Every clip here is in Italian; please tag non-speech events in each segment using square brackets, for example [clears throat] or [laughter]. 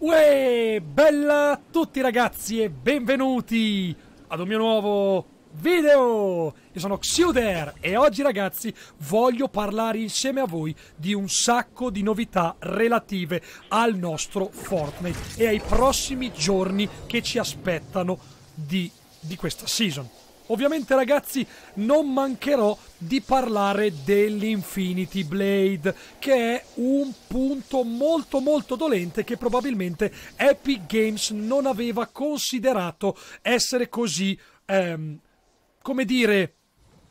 Uè, bella a tutti ragazzi e benvenuti ad un mio nuovo video! Io sono Xuder e oggi ragazzi voglio parlare insieme a voi di un sacco di novità relative al nostro Fortnite e ai prossimi giorni che ci aspettano di, di questa season. Ovviamente ragazzi non mancherò di parlare dell'Infinity Blade, che è un punto molto molto dolente che probabilmente Epic Games non aveva considerato essere così, ehm, come dire,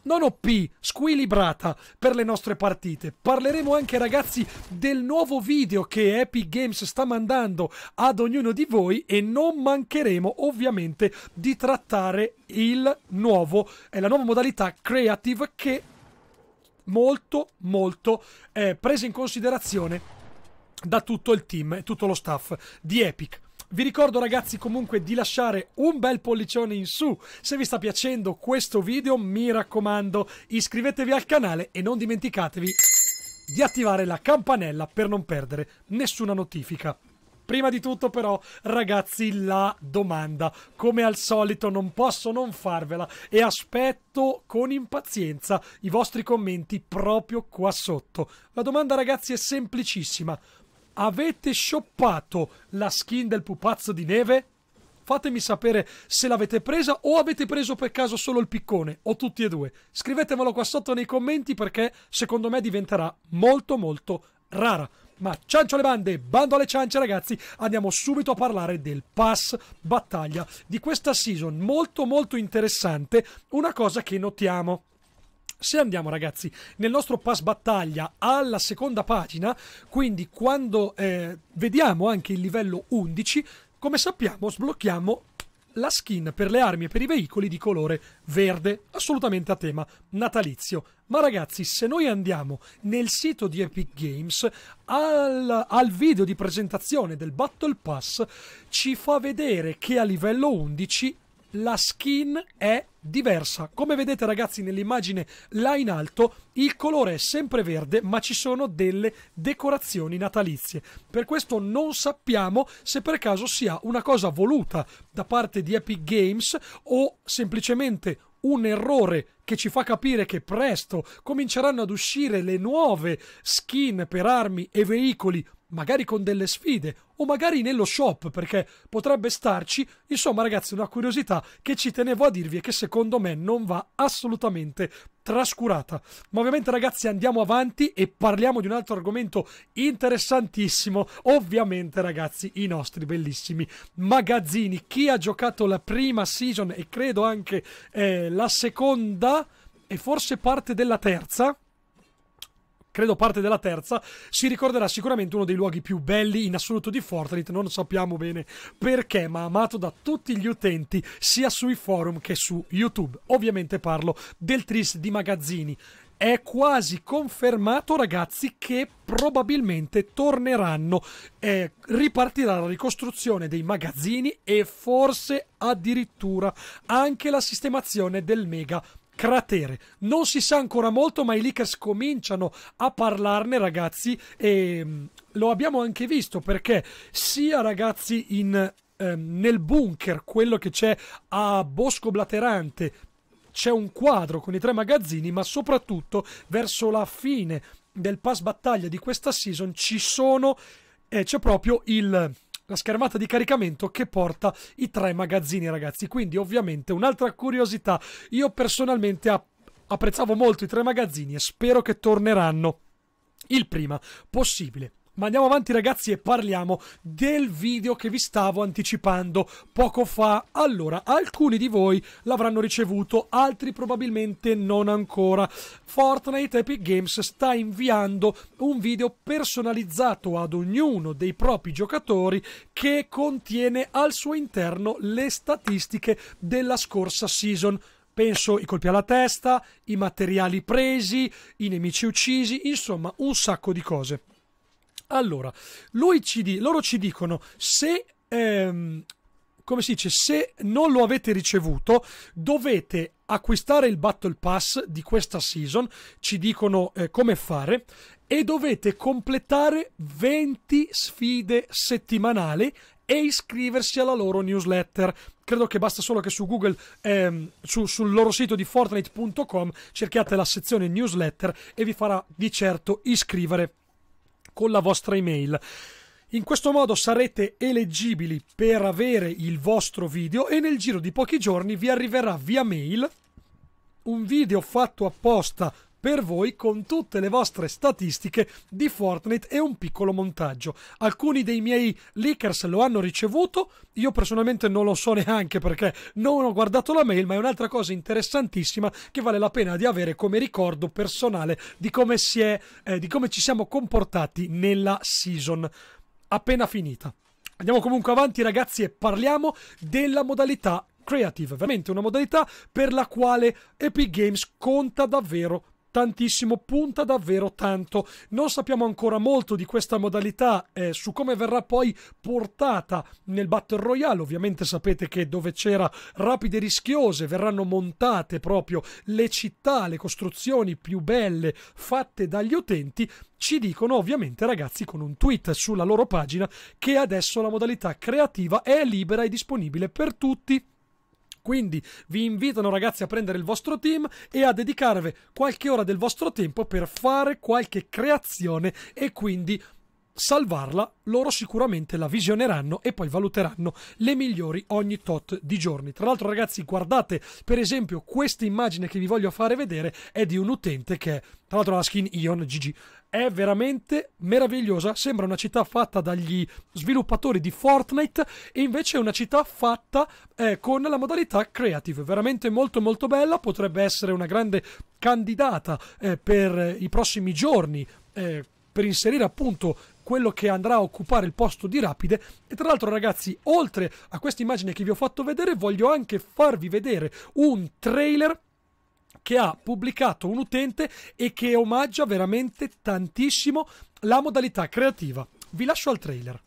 non OP, squilibrata per le nostre partite. Parleremo anche ragazzi del nuovo video che Epic Games sta mandando ad ognuno di voi e non mancheremo ovviamente di trattare il nuovo, la nuova modalità creative che molto molto è presa in considerazione da tutto il team e tutto lo staff di Epic. Vi ricordo ragazzi comunque di lasciare un bel pollicione in su se vi sta piacendo questo video, mi raccomando iscrivetevi al canale e non dimenticatevi di attivare la campanella per non perdere nessuna notifica. Prima di tutto però, ragazzi, la domanda. Come al solito non posso non farvela e aspetto con impazienza i vostri commenti proprio qua sotto. La domanda, ragazzi, è semplicissima avete shoppato la skin del pupazzo di neve? Fatemi sapere se l'avete presa o avete preso per caso solo il piccone o tutti e due. Scrivetemelo qua sotto nei commenti perché secondo me diventerà molto molto rara. Ma ciancio alle bande, bando alle ciance ragazzi, andiamo subito a parlare del pass battaglia di questa season molto molto interessante, una cosa che notiamo se andiamo ragazzi nel nostro pass battaglia alla seconda pagina, quindi quando eh, vediamo anche il livello 11, come sappiamo sblocchiamo la skin per le armi e per i veicoli di colore verde, assolutamente a tema natalizio. Ma ragazzi, se noi andiamo nel sito di Epic Games, al, al, video di presentazione del Battle Pass, ci fa vedere che a livello 11 la skin è diversa. Come vedete ragazzi nell'immagine là in alto il colore è sempre verde ma ci sono delle decorazioni natalizie. Per questo non sappiamo se per caso sia una cosa voluta da parte di Epic Games o semplicemente un errore che ci fa capire che presto cominceranno ad uscire le nuove skin per armi e veicoli magari con delle sfide o magari nello shop perché potrebbe starci. Insomma, ragazzi, una curiosità che ci tenevo a dirvi e che secondo me non va assolutamente trascurata. Ma ovviamente, ragazzi, andiamo avanti e parliamo di un altro argomento interessantissimo. Ovviamente, ragazzi, i nostri bellissimi magazzini. Chi ha giocato la prima season e credo anche eh, la seconda e forse parte della terza credo parte della terza, si ricorderà sicuramente uno dei luoghi più belli in assoluto di Fortnite, non sappiamo bene perché, ma amato da tutti gli utenti sia sui forum che su YouTube. Ovviamente parlo del tris di magazzini è quasi confermato, ragazzi, che probabilmente torneranno, eh, ripartirà la ricostruzione dei magazzini e forse addirittura anche la sistemazione del mega cratere. Non si sa ancora molto, ma i leakers cominciano a parlarne, ragazzi, e mm, lo abbiamo anche visto perché sia ragazzi in, ehm, nel bunker, quello che c'è a Bosco Blaterante, c'è un quadro con i tre magazzini, ma soprattutto verso la fine del pass battaglia di questa season ci sono eh, c'è proprio il la schermata di caricamento che porta i tre magazzini ragazzi quindi ovviamente un'altra curiosità io personalmente apprezzavo molto i tre magazzini e spero che torneranno il prima possibile ma andiamo avanti ragazzi e parliamo del video che vi stavo anticipando poco fa. Allora, alcuni di voi l'avranno ricevuto, altri probabilmente non ancora. Fortnite Epic Games sta inviando un video personalizzato ad ognuno dei propri giocatori che contiene al suo interno le statistiche della scorsa season penso i colpi alla testa, i materiali presi, i nemici uccisi, insomma un sacco di cose. Allora, ci di, loro ci dicono se... Ehm, come si dice, se non lo avete ricevuto, dovete acquistare il Battle Pass di questa season, ci dicono eh, come fare, e dovete completare 20 sfide settimanali e iscriversi alla loro newsletter. Credo che basta solo che su Google, ehm, su, sul loro sito di fortnite.com, cerchiate la sezione newsletter e vi farà di certo iscrivere con la vostra email. In questo modo sarete eleggibili per avere il vostro video e nel giro di pochi giorni vi arriverà via mail un video fatto apposta per voi con tutte le vostre statistiche di Fortnite e un piccolo montaggio. Alcuni dei miei leakers lo hanno ricevuto, io personalmente non lo so neanche perché non ho guardato la mail, ma è un'altra cosa interessantissima che vale la pena di avere come ricordo personale di come, si è, eh, di come ci siamo comportati nella season appena finita. Andiamo comunque avanti ragazzi e parliamo della modalità creative, veramente una modalità per la quale Epic Games conta davvero tantissimo, punta davvero tanto. Non sappiamo ancora molto di questa modalità, eh, su come verrà poi portata nel Battle Royale. Ovviamente sapete che dove c'era rapide rischiose verranno montate proprio le città, le costruzioni più belle fatte dagli utenti. Ci dicono ovviamente ragazzi con un tweet sulla loro pagina che adesso la modalità creativa è libera e disponibile per tutti quindi vi invitano ragazzi a prendere il vostro team e a dedicarvi qualche ora del vostro tempo per fare qualche creazione e quindi salvarla, loro sicuramente la visioneranno e poi valuteranno le migliori ogni tot di giorni. Tra l'altro, ragazzi, guardate per esempio questa immagine che vi voglio fare vedere è di un utente che, tra l'altro, la skin Ion GG è veramente meravigliosa. Sembra una città fatta dagli sviluppatori di Fortnite e invece è una città fatta eh, con la modalità creative. Veramente molto molto bella, potrebbe essere una grande candidata eh, per i prossimi giorni. Eh, per inserire appunto quello che andrà a occupare il posto di Rapide e tra l'altro ragazzi oltre a questa immagine che vi ho fatto vedere voglio anche farvi vedere un trailer che ha pubblicato un utente e che omaggia veramente tantissimo la modalità creativa. Vi lascio al trailer.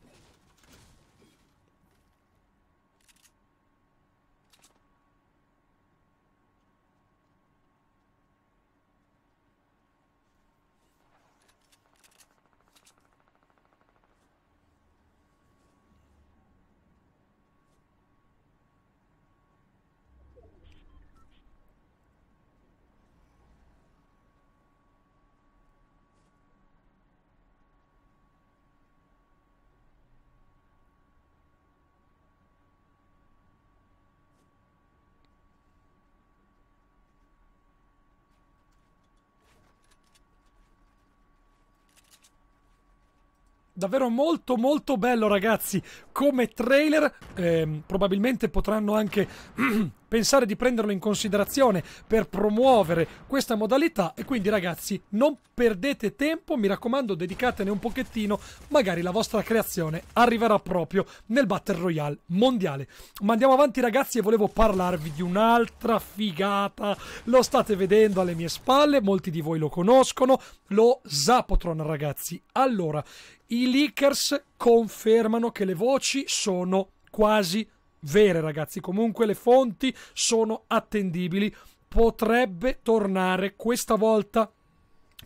davvero molto molto bello ragazzi come trailer. Eh, probabilmente potranno anche [clears throat] pensare di prenderlo in considerazione per promuovere questa modalità e quindi ragazzi non perdete tempo, mi raccomando dedicatene un pochettino, magari la vostra creazione arriverà proprio nel Battle Royale mondiale. Ma andiamo avanti ragazzi e volevo parlarvi di un'altra figata, lo state vedendo alle mie spalle, molti di voi lo conoscono, lo Zapotron ragazzi. Allora, i leakers confermano che le voci sono quasi vere, ragazzi. Comunque le fonti sono attendibili. Potrebbe tornare questa volta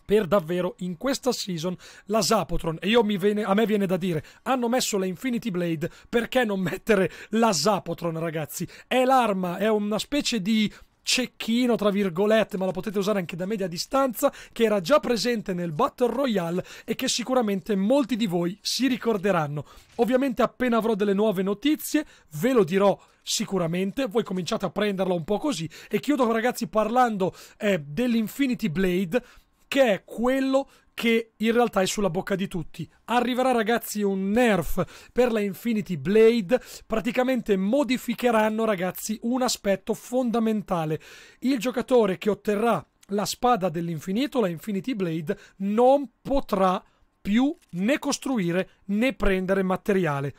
per davvero in questa season la Zapotron e io mi viene, a me viene da dire hanno messo la Infinity Blade perché non mettere la Zapotron ragazzi è l'arma è una specie di cecchino, tra virgolette, ma lo potete usare anche da media distanza, che era già presente nel Battle Royale e che sicuramente molti di voi si ricorderanno. Ovviamente appena avrò delle nuove notizie ve lo dirò sicuramente. Voi cominciate a prenderlo un po' così. E chiudo, ragazzi, parlando eh, dell'Infinity Blade, che è quello che in realtà è sulla bocca di tutti. Arriverà ragazzi un nerf per la Infinity Blade, praticamente modificheranno ragazzi un aspetto fondamentale. Il giocatore che otterrà la spada dell'infinito, la Infinity Blade, non potrà più né costruire né prendere materiale.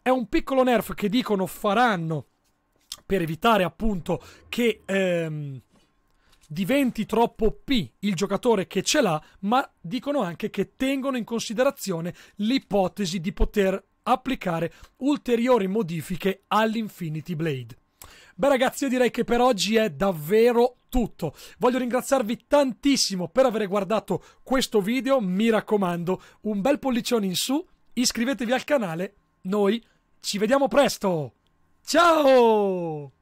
È un piccolo nerf che dicono faranno per evitare appunto che... Ehm, diventi troppo OP il giocatore che ce l'ha, ma dicono anche che tengono in considerazione l'ipotesi di poter applicare ulteriori modifiche all'Infinity Blade. Beh ragazzi, io direi che per oggi è davvero tutto. Voglio ringraziarvi tantissimo per aver guardato questo video, mi raccomando, un bel pollicione in su, iscrivetevi al canale, noi ci vediamo presto! Ciao!